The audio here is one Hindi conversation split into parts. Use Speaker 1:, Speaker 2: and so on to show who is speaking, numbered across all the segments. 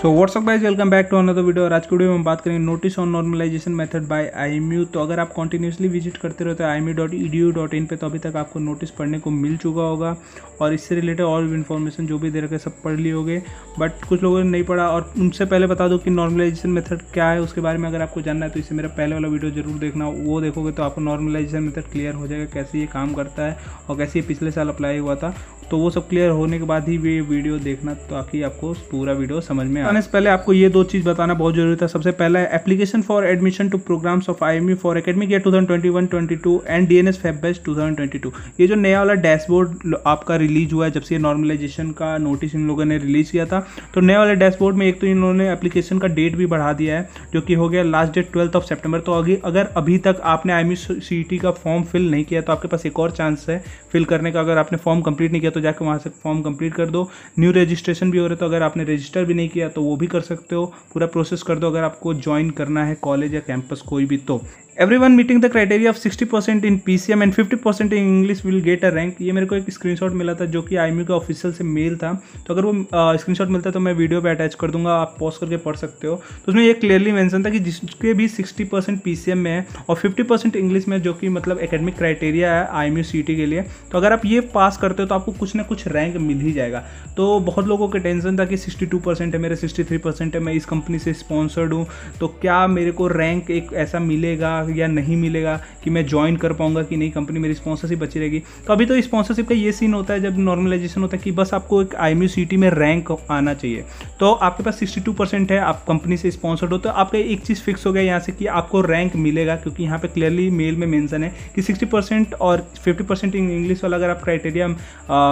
Speaker 1: so what's up guys welcome back to another video और आज की वीडियो में हम बात करेंगे notice on normalization method by IMU तो अगर आप कॉन्टिन्यूसली विजिट करते रहते हो I M dot E D U dot in पर तो अभी तक आपको नोटिस पढ़ने को मिल चुका होगा और इससे रिलेटेड और इन्फॉर्मेशन जो भी दे रखे सब पढ़ ली होगी बट कुछ लोगों ने नहीं पढ़ा और उनसे पहले बता दो कि नॉर्मलाइजेशन मेथड क्या है उसके बारे में अगर आपको जानना है तो इसे मेरा पहले वाला वीडियो जरूर देखना वो देखोगे तो आपको नॉर्मलाइजेशन मेथड क्लियर हो जाएगा कैसे ये काम करता है और कैसे ये पिछले साल अप्लाई हुआ था तो वो सब क्लियर होने के बाद ही वे वीडियो देखना ताकि तो आपको पूरा वीडियो समझ में आने से पहले आपको ये दो चीज़ बताना बहुत जरूरी था सबसे पहला application for admission to programs of I M for academic year two thousand twenty one to and D N S Feb best two thousand twenty two ये जो नया वाला डैशबोर्ड आपका रिलीज हुआ है जब से नॉर्मलाइजेशन का नोटिस इन लोगों ने रिलीज किया था तो नया वाले डैशबोर्ड में एक तो इन्होंने एप्लीकेशन का डेट भी बढ़ा दिया है जो कि हो गया last date twelfth of September तो अगे अगर अभी तक आपने आई एम e का फॉर्म फिल नहीं किया तो आपके पास एक और चांस है फिल करने का अगर आपने फॉर्म कंप्लीट नहीं किया तो तो जाकर वहाँ से फॉर्म कंप्लीट कर दो न्यू रजिस्ट्रेशन भी हो रहा है तो अगर आपने रजिस्टर भी नहीं किया तो वो भी कर सकते हो पूरा प्रोसेस कर दो अगर आपको ज्वाइन करना है कॉलेज या कैंपस कोई भी तो meeting the criteria of sixty percent in P C M and fifty percent in English will get a rank ये मेरे को एक स्क्रीनशॉट मिला था जो कि आई e का ऑफिशियल से मेल था तो अगर वो स्क्रीनशॉट मिलता है तो मैं वीडियो पे अटैच कर दूंगा आप पॉज करके पढ़ सकते हो तो उसमें ये क्लियरली मैंशन था कि जिसके भी सिक्सटी परसेंट सी एम में है और फिफ्टी परसेंट इंग्लिश में जो कि मतलब एकेडमिक क्राइटेरिया है I M U C T के लिए तो अगर आप ये पास करते हो तो आपको कुछ ना कुछ रैंक मिल ही जाएगा तो बहुत लोगों का टेंशन था कि सिक्सटी टू परसेंट है मेरे परसेंट है मैं इस कंपनी से स्पॉन्सर्ड हूँ तो क्या मेरे को रैंक एक ऐसा मिलेगा या नहीं मिलेगा कि मैं ज्वाइन कर पाऊंगा कि नहीं कंपनी मेरी स्पॉन्सरशिप अच्छी रहेगी तो अभी तो स्पॉन्सरशिप का ये सीन होता है जब नॉर्मलाइजेशन होता है कि बस आपको एक आई एम में रैंक आना चाहिए तो आपके पास सिक्सटी टू परसेंट है आप कंपनी से स्पॉन्सर्ड हो तो आपका एक चीज़ फिक्स हो गया यहाँ से कि आपको रैंक मिलेगा क्योंकि यहाँ पे क्लियरली मेल में मैंसन है कि सिक्सटी परसेंट और फिफ्टी परसेंट इंग्लिश वाला अगर आप क्राइटेरिया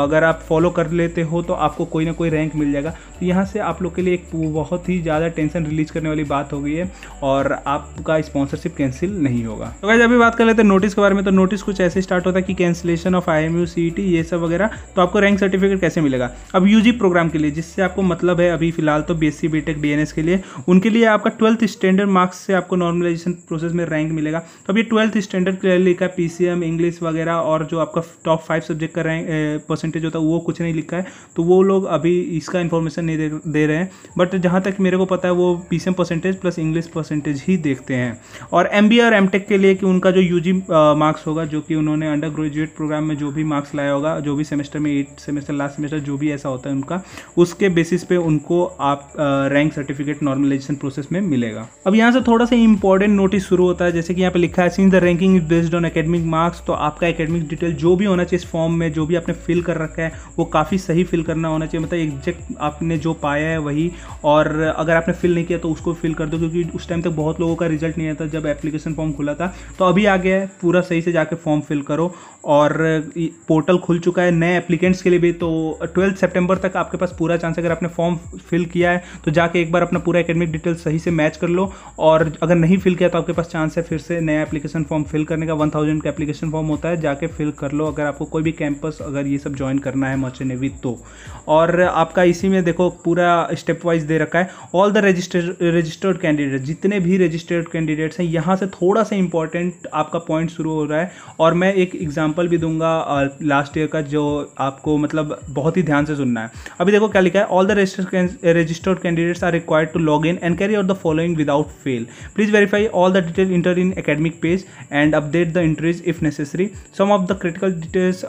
Speaker 1: अगर आप फॉलो कर लेते हो तो आपको कोई ना कोई रैंक मिल जाएगा तो यहाँ से आप लोग के लिए एक बहुत ही ज़्यादा टेंशन रिलीज करने वाली बात हो गई है और आपका स्पॉन्सरशिप कैंसिल नहीं होगा तो गाइज अभी बात कर लेते हैं नोटिस के बारे में तो नोटिस कुछ ऐसे स्टार्ट होता है कि कैंसिलेशन ऑफ आई एम ये सब वगैरह तो आपको रैंक सर्टिफिकेट कैसे मिलेगा अब यूजी प्रोग्राम के लिए जिससे आपको मतलब है अभी फिलहाल तो बी एस सी के लिए उनके लिए आपका ट्वेल्थ स्टैंडर्ड मार्क्स से आपको नॉर्मलाइजेशन प्रोसेस में रैंक मिलेगा तो अब ये ट्वेल्थ स्टैंडर्ड क्लियर लिखा है पी इंग्लिश वगैरह और जो आपका टॉप फाइव सब्जेक्ट का रैंक परसेंटेज होता है वो कुछ नहीं लिखा है तो वो लोग अभी इसका इन्फॉर्मेशन नहीं दे, रहे हैं बट जहाँ तक मेरे को पता है वो P percentage plus English percentage ही देखते हैं और एम बी क्लियर एम के लिए कि उनका जो यू मार्क्स होगा जो कि उन्होंने अंडर ग्रेजुएट प्रोग्राम में जो भी मार्क्स लाया होगा जो भी सेमेस्टर में एट सेमेस्टर लास्ट सेमेस्टर जो भी ऐसा होता है उनका उसके बेसिस पे उनको आप रैंक सर्टिफिकेट नॉर्मलाइजेशन प्रोसेस में मिलेगा अब यहाँ से थोड़ा सा इंपॉर्टेंट नोटिस शुरू होता है जैसे कि यहाँ पर लिखा है seen the ranking is based on academic marks तो आपका अकेडमिक डिटेल जो भी होना चाहिए इस फॉर्म में जो भी आपने फिल कर रखा है वो काफ़ी सही फिल करना होना चाहिए मतलब एग्जैक्ट आपने जो पाया है वही और अगर आपने फिल नहीं किया तो उसको फिल कर दो क्योंकि उस टाइम तक बहुत लोगों का रिजल्ट नहीं आता जब एप्लीकेशन फॉर्म खुला था तो अभी आ गया है पूरा सही से जाकर फॉर्म फिल करो और पोर्टल खुल चुका है नए एप्लीकेंट्स के लिए भी तो ट्वेल्थ सेप्टेम्बर तक आपके पास पूरा चांस अगर आपने फॉर्म फिल किया है तो जाके एक बार अपना पूरा एकेडमिक डिटेल सही से मैच कर लो और अगर नहीं फिल किया तो आपके पास चांस है फिर से नया एप्लीकेशन फॉर्म फिल करने का वन थाउजेंड का एप्लीकेशन फॉर्म होता है जाके फिल कर लो अगर आपको कोई भी कैंपस अगर ये सब ज्वाइन करना है मचे नेवी तो और आपका इसी में देखो पूरा स्टेप वाइज दे रखा है all the registered registered candidate जितने भी रजिस्टर्ड कैंडिडेट्स हैं यहाँ से थोड़ा थोड़ा सा इंपॉर्टेंट आपका पॉइंट शुरू हो रहा है और मैं एक एग्जाम्पल भी दूंगा लास्ट ईयर का जो आपको मतलब बहुत ही ध्यान से सुनना है अभी देखो क्या लिखा है all the registered candidates are required to log in and carry out the following without fail please verify all the detail enter in academic page and update the entries if necessary some of the critical details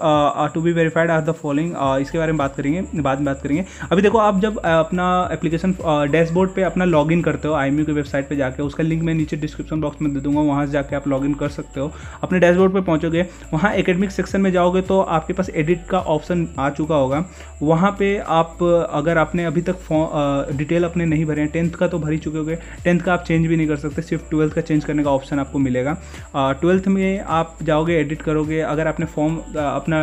Speaker 1: to be verified are the following इसके बारे में बात करेंगे बाद में बात करेंगे अभी देखो आप जब अपना एप्लीकेशन डैशबोर्ड पे अपना लॉग इन करते हो आई की वेबसाइट पे जाके उसका लिंक मैं नीचे डिस्क्रिप्शन बॉक्स में दे दूंगा वहाँ से जाके आप लॉगिन कर सकते हो अपने डैशबोर्ड पर पहुँचोगे वहाँ एकेडमिक सेक्शन में जाओगे तो आपके पास एडिट का ऑप्शन आ चुका होगा वहाँ पे आप अगर आपने अभी तक फॉर्म डिटेल अपने नहीं भरे हैं टेंथ का तो भरी चुके होंगे टेंथ का आप चेंज भी नहीं कर सकते सिर्फ ट्वेल्थ का चेंज करने का ऑप्शन आपको मिलेगा ट्वेल्थ में आप जाओगे एडिट करोगे अगर आपने फॉर्म अपना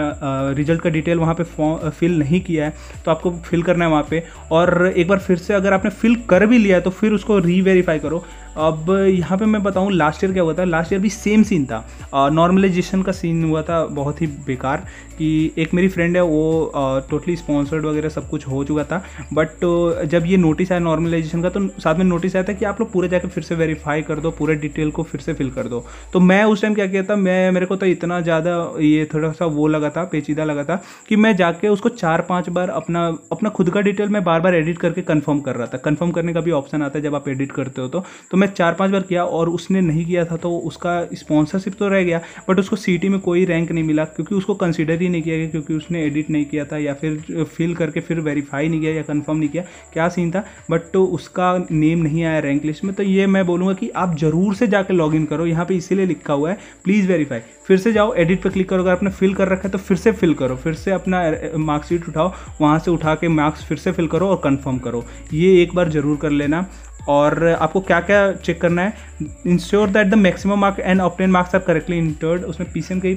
Speaker 1: रिजल्ट का डिटेल वहाँ पे फॉर्म फिल नहीं किया है तो आपको फिल करना है वहाँ पे और एक बार फिर से अगर आपने फिल कर भी लिया है तो फिर उसको रीवेरीफाई करो अब यहाँ पे मैं बताऊँ लास्ट ईयर क्या हुआ था लास्ट ईयर भी सेम सीन था नॉर्मलाइजेशन का सीन हुआ था बहुत ही बेकार कि एक मेरी फ्रेंड है वो टोटली स्पॉन्सर्ड वगैरह सब कुछ हो चुका था बट जब ये नोटिस आया नॉर्मलाइजेशन का तो साथ में नोटिस आया था कि आप लोग पूरा जाकर फिर से वेरीफाई कर दो पूरे डिटेल को फिर से फिल कर दो तो मैं उस टाइम क्या किया था मैं मेरे को तो इतना ज़्यादा ये थोड़ा सा वो लगा था पेचीदा लगा था कि मैं जाके उसको चार पाँच बार अपना अपना खुद का डिटेल मैं बार बार एडिट करके कन्फर्म कर रहा था कन्फर्म करने का भी ऑप्शन आता है जब आप एडिट करते हो तो, तो मैं मैं चार पांच बार किया और उसने नहीं किया था तो उसका स्पॉन्सरशिप तो रह गया बट उसको सिटी में कोई रैंक नहीं मिला क्योंकि उसको कंसिडर ही नहीं किया गया क्योंकि उसने एडिट नहीं किया था या फिर फिल करके फिर वेरीफाई नहीं किया या कन्फर्म नहीं किया क्या सीन था बट तो उसका नेम नहीं आया रैंक लिस्ट में तो ये मैं बोलूँगा कि आप ज़रूर से जाकर लॉग इन करो यहाँ पर इसीलिए लिखा हुआ है प्लीज़ वेरीफाई फिर से जाओ एडिट पर क्लिक करो अगर आपने फिल कर रखा है तो फिर से फिल करो फिर से अपना मार्कशीट उठाओ वहाँ से उठा के मार्क्स फिर से फिल करो और कन्फर्म करो ये एक बार ज़रूर कर लेना और आपको क्या क्या चेक करना है ensure that the maximum mark and obtain marks are correctly entered उसमें पी के ही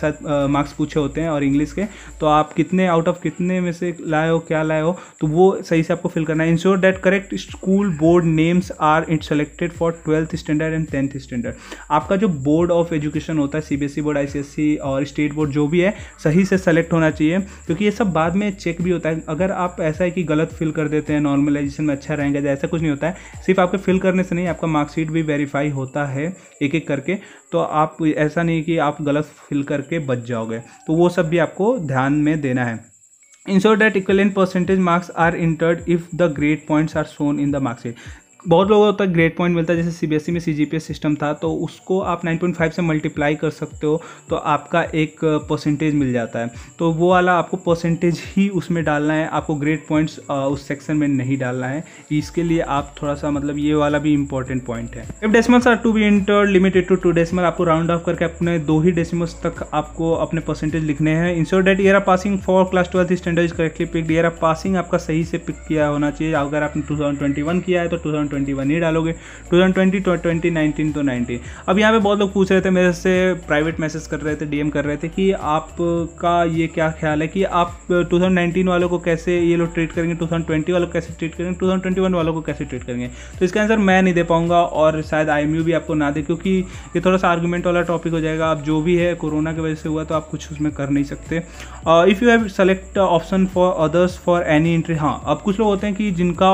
Speaker 1: शायद मार्क्स पूछे होते हैं और इंग्लिश के तो आप कितने आउट ऑफ कितने में से लाए हो क्या लाए हो तो वो सही से आपको फिल करना है ensure that correct school board names are it selected for twelfth standard and tenth standard आपका जो बोर्ड ऑफ एजुकेशन होता है ई बोर्ड सी और स्टेट बोर्ड जो भी है सही से सेलेक्ट होना चाहिए क्योंकि ये सब बाद में चेक भी होता है अगर आप ऐसा है कि गलत फिल कर देते हैं नॉर्मलाइजेशन में अच्छा रहेंगे ऐसा कुछ नहीं होता है सिर्फ आपके फिल करने से नहीं आपका मार्कशीट भी वेरीफाई होता है एक एक करके तो आप ऐसा नहीं कि आप गलत फिल करके बच जाओगे तो वो सब भी आपको ध्यान में देना है ensure that equivalent percentage marks are entered if the grade points are shown in the marksheet बहुत लोगों को तक ग्रेड पॉइंट मिलता है जैसे सी ई e में सी सिस्टम था तो उसको आप 9.5 से मल्टीप्लाई कर सकते हो तो आपका एक परसेंटेज मिल जाता है तो वो वाला आपको परसेंटेज ही उसमें डालना है आपको ग्रेड पॉइंट्स उस सेक्शन में नहीं डालना है इसके लिए आप थोड़ा सा मतलब ये वाला भी इंपॉर्टेंट पॉइंट है if decimals are to be enter limited to two decimal आपको राउंड ऑफ करके अपने दो ही डेसिमल्स तक आपको अपने परसेंटेज लिखने हैं ensure that year are passing for class twelfth standard correctly pick year are passing आपका सही से पिक किया होना चाहिए अगर आपने टू किया है तो टू 2021 ये डालोगे 2020 तो 2019 तो 19 अब यहाँ पे बहुत लोग पूछ रहे थे मेरे से प्राइवेट मैसेज कर रहे थे डीएम कर रहे थे कि आपका ये क्या ख्याल है कि आप 2019 वालों को कैसे ये लोग ट्रीट करेंगे 2020 वालों को कैसे ट्रीट करेंगे 2021 वालों को कैसे ट्रीट करेंगे तो इसका आंसर मैं नहीं दे पाऊंगा और शायद आई भी आपको ना दे क्योंकि ये थोड़ा सा आर्गूमेंट वाला टॉपिक हो जाएगा आप जो भी है कोरोना की वजह से हुआ तो आप कुछ उसमें कर नहीं सकते if you have select option for others for any entry हाँ अब कुछ लोग होते हैं कि जिनका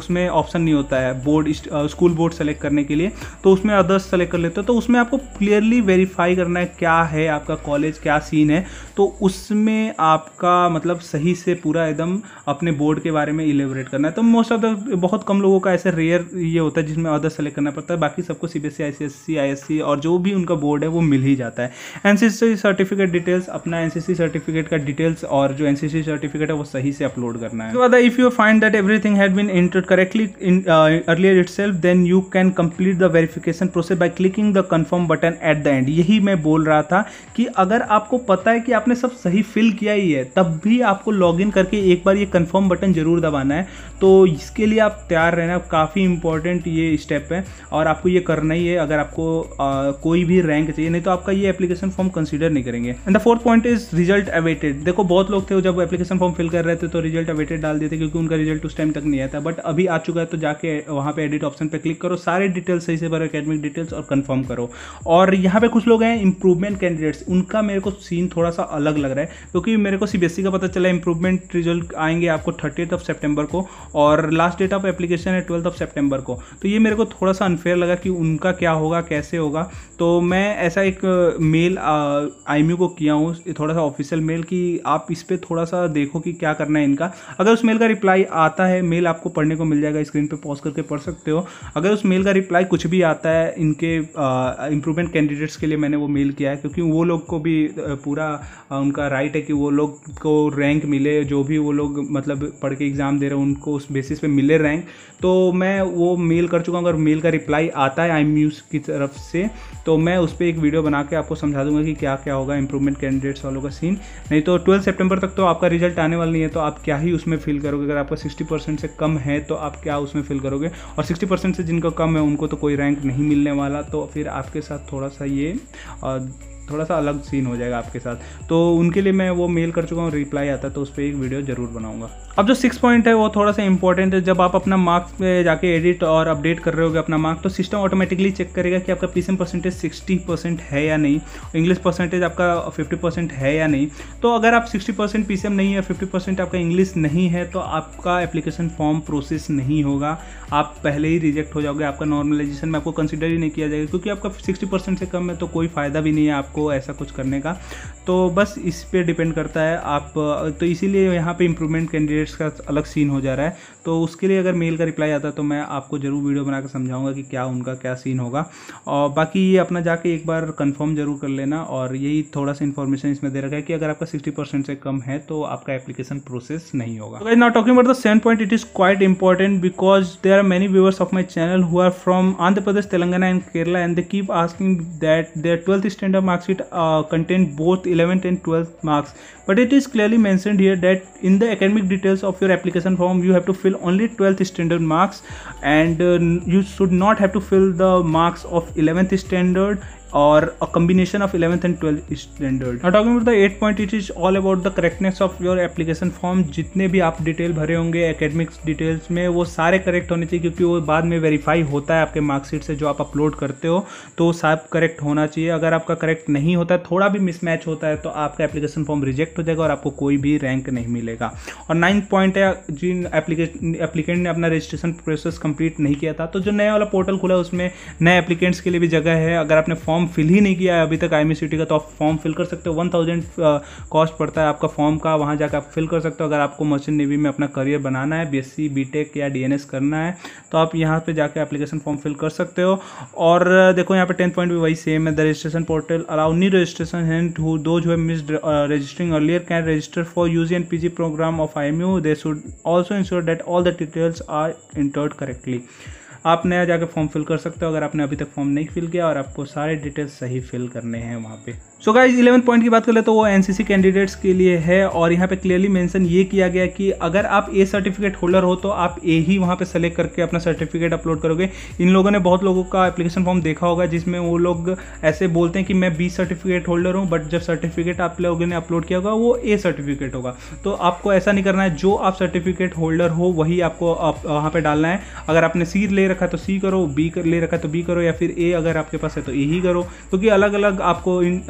Speaker 1: उसमें ऑप्शन नहीं होता है है बोर्ड स्कूल बोर्ड सेलेक्ट करने के लिए तो उसमें अदर्स सेलेक्ट कर लेते हो तो उसमें आपको क्लियरली वेरीफाई करना है क्या है आपका कॉलेज क्या सीन है तो उसमें आपका मतलब सही से पूरा एकदम अपने बोर्ड के बारे में इलेबोरेट करना है तो मोस्ट ऑफ द बहुत कम लोगों का ऐसे रेयर ये होता है जिसमें अदर सेलेक्ट करना पड़ता है बाकी सबको सी बी एस आई आई और जो भी उनका बोर्ड है वो मिल ही जाता है एन सर्टिफिकेट डिटेल्स अपना एन सर्टिफिकेट का डिटेल्स और जो एन सर्टिफिकेट है वो सही से अपलोड करना है उसके if you find that everything had been enter correctly in earlier itself then you can complete the verification process by clicking the confirm button at the end यही मैं बोल रहा था कि अगर आपको पता है कि आपने आपने सब सही फिल किया ही है तब भी आपको लॉगिन करके एक बार ये कंफर्म बटन ज़रूर दबाना है तो इसके लिए आप तैयार रहना काफ़ी इंपॉर्टेंट ये स्टेप है और आपको ये करना ही है अगर आपको आ, कोई भी रैंक चाहिए नहीं तो आपका ये एप्लीकेशन फॉर्म कंसिडर नहीं करेंगे and the fourth point is result awaited देखो बहुत लोग थे जब एप्लीकेशन फॉर्म फिल कर रहे थे तो रिजल्ट अवेटेड डाल देते क्योंकि उनका रिजल्ट उस टाइम तक नहीं आता बट अभी आ चुका है तो जाके वहाँ पर एडिट ऑप्शन पर क्लिक करो सारे डिटेल्स सही से भर अकेडमिक डिटेल्स और कन्फर्म करो और यहाँ पर कुछ लोग हैं इंप्रूवमेंट कैंडिडेट्स उनका मेरे को सीन थोड़ा सा अलग लग रहा है क्योंकि मेरे को सी e का पता चला इंप्रूवमेंट रिजल्ट आएंगे आपको थर्टी ऑफ सेप्टेम्बर को और लास्ट डेट ऑफ एप्लीकेशन है ट्वेल्थ ऑफ सेप्टेम्बर को तो ये मेरे को थोड़ा सा अनफेयर लगा कि उनका क्या होगा कैसे होगा तो मैं ऐसा एक मेल आई को किया हूँ थोड़ा सा ऑफिशियल मेल कि आप इस पर थोड़ा सा देखो कि क्या करना है इनका अगर उस मेल का रिप्लाई आता है मेल आपको पढ़ने को मिल जाएगा स्क्रीन पर पॉज करके पढ़ सकते हो अगर उस मेल का रिप्लाई कुछ भी आता है इनके इंप्रूवमेंट कैंडिडेट्स के लिए मैंने वो मेल किया है क्योंकि वो लोग को भी पूरा हाँ, उनका राइट है कि वो लोग को रैंक मिले जो भी वो लोग मतलब पढ़ के एग्ज़ाम दे रहे हैं उनको उस बेसिस पे मिले रैंक तो मैं वो मेल कर चुका हूँ अगर मेल का रिप्लाई आता है आई म्यूज की तरफ से तो मैं उस पर एक वीडियो बना के आपको समझा दूंगा कि क्या क्या होगा इंप्रूवमेंट कैंडिडेट्स वालों का सीन नहीं तो ट्वेल्थ सेप्टेम्बर तक तो आपका रिजल्ट आने वाला नहीं है तो आप क्या ही उसमें फिल करोगे अगर आपका सिक्सटी परसेंट से कम है तो आप क्या उसमें फिल करोगे और सिक्सटी परसेंट से जिनका कम है उनको तो कोई रैंक नहीं मिलने वाला तो फिर आपके साथ थोड़ा सा ये थोड़ा सा अलग सीन हो जाएगा आपके साथ तो उनके लिए मैं वो मेल कर चुका हूँ रिप्लाई आता है तो उस पर एक वीडियो ज़रूर बनाऊंगा अब जो सिक्स पॉइंट है वो थोड़ा सा इंपॉर्टेंट है जब आप अपना मार्क्स पे जाके एडिट और अपडेट कर रहे होगे अपना मार्क्स तो सिस्टम ऑटोमेटिकली चेक करेगा कि आपका पीसीएम परसेंटेज सिक्सटी परसेंट है या नहीं इंग्लिश परसेंटेज आपका फिफ्टी परसेंट है या नहीं तो अगर आप सिक्सटी परसेंट नहीं है फिफ्टी परसेंट आपका इंग्लिश नहीं है तो आपका एप्लीकेशन फॉर्म प्रोसेस नहीं होगा आप पहले ही रिजेक्ट हो जाओगे आपका नॉर्मलाइजेशन में आपको कंसिडर ही नहीं किया जाएगा क्योंकि आपका सिक्सटी परसेंट से कम है तो कोई फ़ायदा भी नहीं है आपको आपको ऐसा कुछ करने का तो बस इस पर डिपेंड करता है आप तो इसीलिए यहाँ पे इम्प्रूवमेंट कैंडिडेट्स का अलग सीन हो जा रहा है तो उसके लिए अगर मेल का रिप्लाई आता तो मैं आपको ज़रूर वीडियो बनाकर समझाऊंगा कि क्या उनका क्या सीन होगा और बाकी ये अपना जाके एक बार कंफर्म जरूर कर लेना और यही थोड़ा सा इन्फॉर्मेशन इसमें दे रखा है कि अगर आपका सिक्सटी परसेंट से कम है तो आपका एप्लीकेशन प्रोसेस नहीं होगा not talking about the seven point it is quite important because there are many viewers of my channel who are from Andhra Pradesh Telangana and Kerala and the keep asking that their twelfth standard it content both eleventh and twelfth marks but it is clearly mentioned here that in the academic details of your application form you have to fill fill only 12th standard marks and uh, you should not have to fill the marks of 11th standard और a combination of eleventh and twelfth standard not talking talking about the 8 point, it is all about the correctness of your जितने भी आप डिटेल भरे होंगे एकेडमिक्स डिटेल्स में वो सारे करेक्ट होने चाहिए क्योंकि वो बाद में वेरीफाई होता है आपके मार्कशीट से जो आप अपलोड करते हो तो सब करेक्ट होना चाहिए अगर आपका करेक्ट नहीं होता है थोड़ा भी मिसमैच होता है तो आपका एप्लीकेशन फॉर्म रिजेक्ट हो जाएगा और आपको कोई भी रैंक नहीं मिलेगा और नाइन्थ पॉइंट है जिन एप्लीकेशन एप्लीकेंट ने अपना रजिस्ट्रेशन प्रोसेस कंप्लीट नहीं किया था तो जो नया वाला पोर्टल खुला है उसमें नए एप्लीकेंट्स के लिए भी जगह है अगर आपने फॉर्म फॉर्म फिल ही नहीं किया है अभी तक आई e का तो आप फॉर्म फिल कर सकते हो वन थाउजेंड कॉस्ट पड़ता है आपका फॉर्म का वहाँ जाकर आप फिल कर सकते हो अगर आपको मर्चेंट नेवी में अपना करियर बनाना है बी बीटेक या डीएनएस करना है तो आप यहाँ पर जाकर एप्लीकेशन फॉर्म फिल कर सकते हो और uh, देखो यहाँ पर टेंथ पॉइंट भी वही सेम है the registration portal allow new registration and who though जो है miss registering earlier can register for U G and P G program of I M U they should also ensure that all the details are entered correctly आप नया जाकर फॉर्म फिल कर सकते हो अगर आपने अभी तक फॉर्म नहीं फिल किया और आपको सारे डिटेल्स सही फिल करने हैं वहाँ पर सो गाइज इलेवन पॉइंट की बात कर ले तो वो एनसीसी कैंडिडेट्स के लिए है और यहाँ पे क्लियरली मेंशन ये किया गया कि अगर आप ए सर्टिफिकेट होल्डर हो तो आप ए ही वहाँ पे सेलेक्ट करके अपना सर्टिफिकेट अपलोड करोगे इन लोगों ने बहुत लोगों का एप्लीकेशन फॉर्म देखा होगा जिसमें वो लोग ऐसे बोलते हैं कि मैं बी सर्टिफिकेट होल्डर हूँ बट जब सर्टिफिकेट आप लोगों ने अपलोड किया होगा वो ए सर्टिफिकेट होगा तो आपको ऐसा नहीं करना है जो आप सर्टिफिकेट होल्डर हो वही आपको वहाँ पर डालना है अगर आपने सी ले रखा है तो सी करो बी ले रखा है तो बी करो या फिर ए अगर आपके पास है तो ए ही करो क्योंकि अलग अलग आपको इन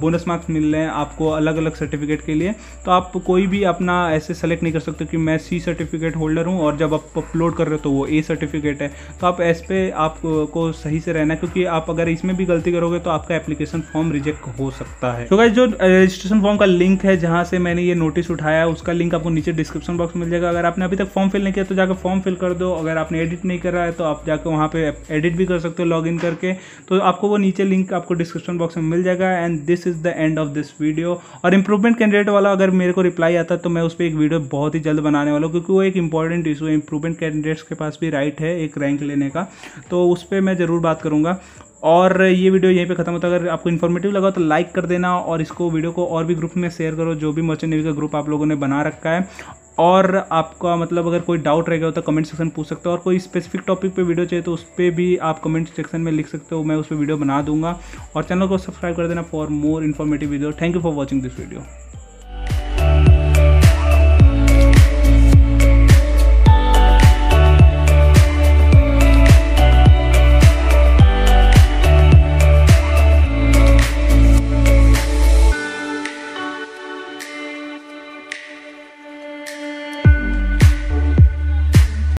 Speaker 1: बोनस मार्क्स मिल रहे हैं आपको अलग अलग सर्टिफिकेट के लिए तो आप कोई भी अपना ऐसे सेलेक्ट नहीं कर सकते कि मैं सी सर्टिफिकेट होल्डर हूँ और जब आप अपलोड कर रहे हो तो वो ए सर्टिफिकेट है तो आप एस पे आपको सही से रहना क्योंकि आप अगर इसमें भी गलती करोगे तो आपका एप्लीकेशन फॉर्म रिजेक्ट हो सकता है तो so जो रजिस्ट्रेशन फॉर्म का लिंक है जहाँ से मैंने ये नोटिस उठाया है उसका लिंक आपको नीचे डिस्क्रिप्शन बॉक्स मिल जाएगा अगर आपने अभी तक फॉर्म फिल नहीं किया तो जाकर फॉर्म फिल कर दो अगर आपने एडिट नहीं करा है तो आप जाकर वहाँ पर एडिट भी कर सकते हो लॉग करके तो आपको वो नीचे लिंक आपको डिस्क्रिप्शन बॉक्स में मिल जाएगा and this is the end of this video और इंप्रूवमेंट कैंडिडेट वाला अगर मेरे को रिप्लाई आता तो मैं उस पर एक वीडियो बहुत ही जल्द बनाने वाला हूँ क्योंकि वो एक इंपॉर्टेंट इशू है इंप्रूवमेंट कैंडिडेट्स के पास भी राइट है एक रैंक लेने का तो उस पर मैं ज़रूर बात करूँगा और ये वीडियो यहीं पे ख़त्म होता है अगर आपको इन्फॉर्मेटिव लगा तो लाइक कर देना और इसको वीडियो को और भी ग्रुप में शेयर करो जो भी मर्चेंट नेवी का ग्रुप आप लोगों ने बना रखा है और आपका मतलब अगर कोई डाउट रह गया हो तो कमेंट सेक्शन पूछ सकते हो और कोई स्पेसिफिक टॉपिक पे वीडियो चाहिए तो उस पर भी आप कमेंट सेक्शन में लिख सकते हो मैं उस पर वीडियो बना दूंगा और चैनल को सब्सक्राइब कर देना for more informative video thank you for watching this video